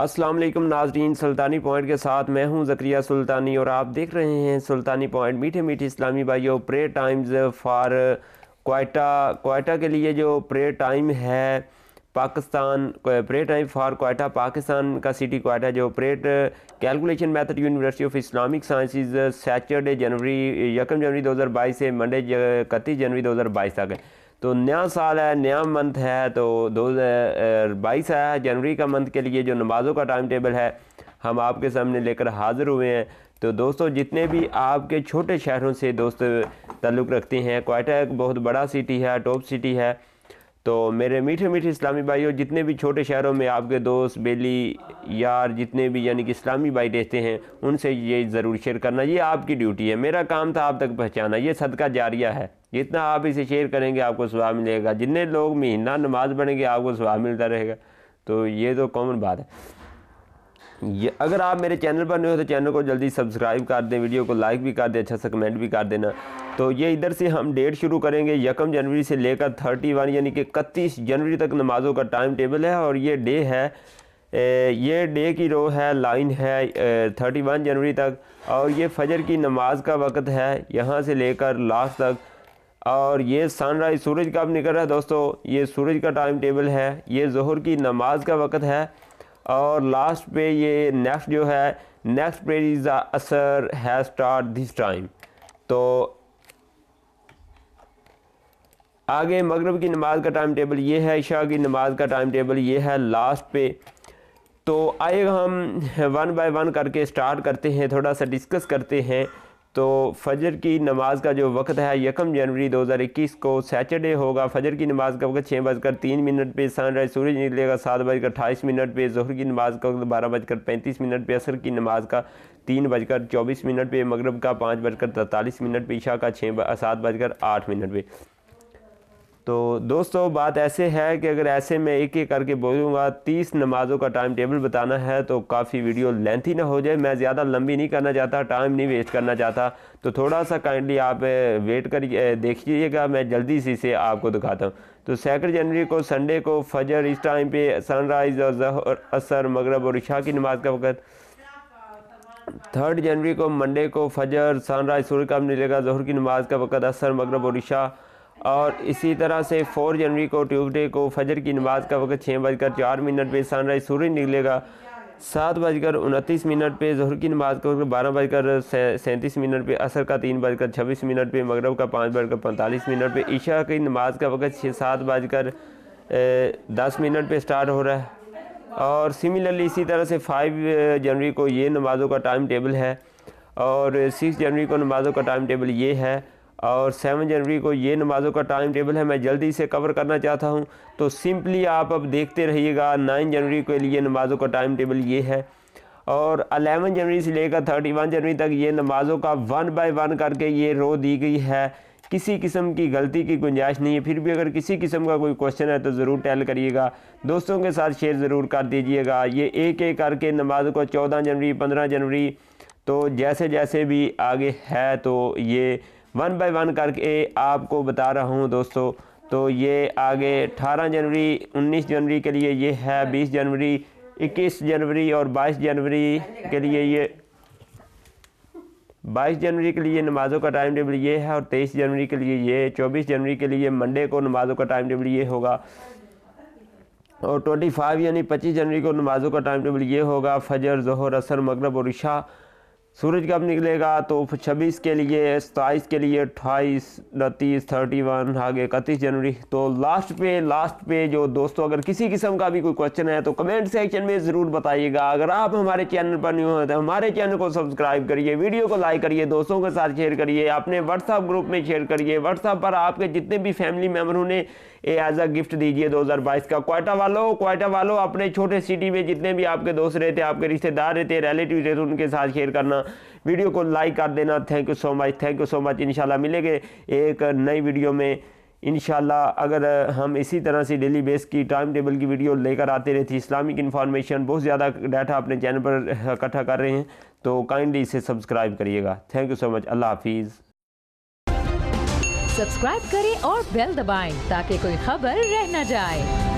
अस्सलाम वालेकुम नाजरीन सुल्तानी पॉइंट के साथ मैं हूं जक्रिया सुल्तानी और आप देख रहे हैं सुल्तानी पॉइंट मीठे मीठे इस्लामी भाइयों pray times for Quetta Quetta के लिए जो प्रे टाइम है Pakistan pray time for Quetta Pakistan का सिटी कोयटा जो prayer calculation method university of Islamic sciences Saturday January यकम जनवरी 2022 से मंडे इकतीस जनवरी 2022 तक है तो नया साल है नया मंथ है तो दो बाईस है जनवरी का मंथ के लिए जो नमाज़ों का टाइम टेबल है हम आपके सामने लेकर हाज़िर हुए हैं तो दोस्तों जितने भी आपके छोटे शहरों से दोस्त ताल्लुक़ रखते हैं क्वाटा एक बहुत बड़ा सिटी है टॉप सिटी है तो मेरे मीठे मीठे इस्लामी भाइयों जितने भी छोटे शहरों में आपके दोस्त बेली यार जितने भी यानी कि इस्लामी भाई रहते हैं उनसे ये ज़रूर शेयर करना ये आपकी ड्यूटी है मेरा काम था आप तक पहुँचाना ये सदका जारिया है जितना आप इसे शेयर करेंगे आपको स्वाब मिलेगा जितने लोग महीना नमाज पढ़ेंगे आपको स्वाब मिलता रहेगा तो ये तो कॉमन बात है ये अगर आप मेरे चैनल पर नहीं हो तो चैनल को जल्दी सब्सक्राइब कर दें वीडियो को लाइक भी कर दें अच्छा सा कमेंट भी कर देना तो ये इधर से हम डेट शुरू करेंगे यकम जनवरी से लेकर थर्टी वन यानी कि इकतीस जनवरी तक नमाज़ों का टाइम टेबल है और ये डे है ये डे की रो है लाइन है थर्टी वन जनवरी तक और ये फजर की नमाज का वक्त है यहाँ से लेकर लास्ट तक और ये सनराइज सूरज कब निकल रहा है दोस्तों ये सूरज का टाइम टेबल है ये जहर की नमाज का वक्त है और लास्ट पे ये नेक्स्ट जो है नेक्स्ट पेज इज़ द असर है स्टार्ट दिस टाइम तो आगे मगरब की नमाज का टाइम टेबल ये है ईशा की नमाज का टाइम टेबल ये है लास्ट पे तो आइए हम वन बाय वन करके स्टार्ट करते हैं थोड़ा सा डिस्कस करते हैं तो फजर की नमाज का जो वक्त है यकम जनवरी 2021 को सैटरडे होगा फजर की नमाज का वक्त छः बजकर तीन मिनट पे सनराइज सूरज निकलेगा सात बजकर अट्ठाईस मिनट पे जहर की नमाज का वक्त बारह बजकर पैंतीस मिनट पे असर की नमाज का तीन बजकर चौबीस मिनट पे मगरब का पाँच बजकर तैंतालीस मिनट पे ईशा का छः सात बजकर आठ मिनट पे तो दोस्तों बात ऐसे है कि अगर ऐसे में एक एक करके बोलूँगा तीस नमाज़ों का टाइम टेबल बताना है तो काफ़ी वीडियो लेंथी ना हो जाए मैं ज़्यादा लंबी नहीं करना चाहता टाइम नहीं वेस्ट करना चाहता तो थोड़ा सा काइंडली आप वेट करिए देखिएगा मैं जल्दी से इसे आपको दिखाता हूँ तो सैकड़ जनवरी को संडे को फजर इस टाइम पे सनराइज़ और जहर असर मगरब और इशा की नमाज का वक्त थर्ड जनवरी को मंडे को फजर सनराइज सूर्य का मिलेगा जहर की नमाज का वक्त असर मगरब और इशा और इसी तरह से 4 जनवरी को ट्यूसडे को फजर की नमाज का वक्त छः बजकर चार मिनट पर सनराइज सूर्य निकलेगा सात बजकर उनतीस मिनट पे जहर की नमाज का वक्त बारह बजकर सैंतीस मिनट पे असर का तीन बजकर छब्बीस मिनट पे मगरब का पाँच बजकर पैंतालीस मिनट पे ईशा की नमाज का वक्त छः सात बजकर दस मिनट पे स्टार्ट हो रहा है और सिमिलरली इसी तरह से फाइव जनवरी को ये नमाज़ों का टाइम टेबल है और सिक्स जनवरी को नमाज़ों का टाइम टेबल ये है और सेवन जनवरी को ये नमाज़ों का टाइम टेबल है मैं जल्दी से कवर करना चाहता हूँ तो सिंपली आप अब देखते रहिएगा नाइन जनवरी के लिए नमाज़ों का टाइम टेबल ये है और अलेवन जनवरी से लेकर थर्टी वन जनवरी तक ये नमाज़ों का वन बाय वन करके ये रो दी गई है किसी किस्म की गलती की गुंजाइश नहीं है फिर भी अगर किसी किस्म का कोई क्वेश्चन है तो ज़रूर टैल करिएगा दोस्तों के साथ शेयर ज़रूर कर दीजिएगा ये एक एक करके नमाज़ों का चौदह जनवरी पंद्रह जनवरी तो जैसे जैसे भी आगे है तो ये वन बाय वन करके आपको बता रहा हूँ दोस्तों तो ये आगे 18 जनवरी 19 जनवरी के लिए ये है 20 जनवरी 21 जनवरी और 22 जनवरी के लिए ये 22 जनवरी के लिए नमाज़ों का टाइम टेबल ये है और 23 जनवरी के लिए ये 24 जनवरी के लिए मंडे को नमाज़ों का टाइम टेबल ये होगा और 25 यानी 25 जनवरी को नमाज़ों का टाइम टेबल ये होगा फजर जहर असर मगरब और इशा सूरज कब निकलेगा तो छब्बीस के लिए सताईस के लिए अट्ठाईस उनतीस थर्टी वन आगे इकतीस जनवरी तो लास्ट पे लास्ट पे जो दोस्तों अगर किसी किस्म का भी कोई क्वेश्चन है तो कमेंट सेक्शन में ज़रूर बताइएगा अगर आप हमारे चैनल पर न्यू हैं तो हमारे चैनल को सब्सक्राइब करिए वीडियो को लाइक करिए दोस्तों के साथ शेयर करिए अपने व्हाट्सअप ग्रुप में शेयर करिए व्हाट्सअप पर आपके जितने भी फैमिली मेम्बर उन्हें एज अ गिफ्ट दीजिए 2022 का क्वाटा वालों क्वाटा वालों अपने छोटे सिटी में जितने भी आपके दोस्त रहते आपके रिश्तेदार रहते रिलेटिव रहते उनके साथ शेयर करना देना वीडियो को लाइक कर देना thank you so much thank you so much इन मिलेंगे एक नई वीडियो में इन अगर हम इसी तरह से डेली बेस की टाइम टेबल की वीडियो लेकर आते रहती तो इस्लामिक इन्फॉर्मेशन बहुत ज़्यादा डाटा अपने चैनल पर इकट्ठा कर रहे हैं तो काइंडली इसे सब्सक्राइब करिएगा थैंक यू सो मच अल्लाह हाफिज़ सब्सक्राइब करें और बेल दबाएं ताकि कोई खबर रह न जाए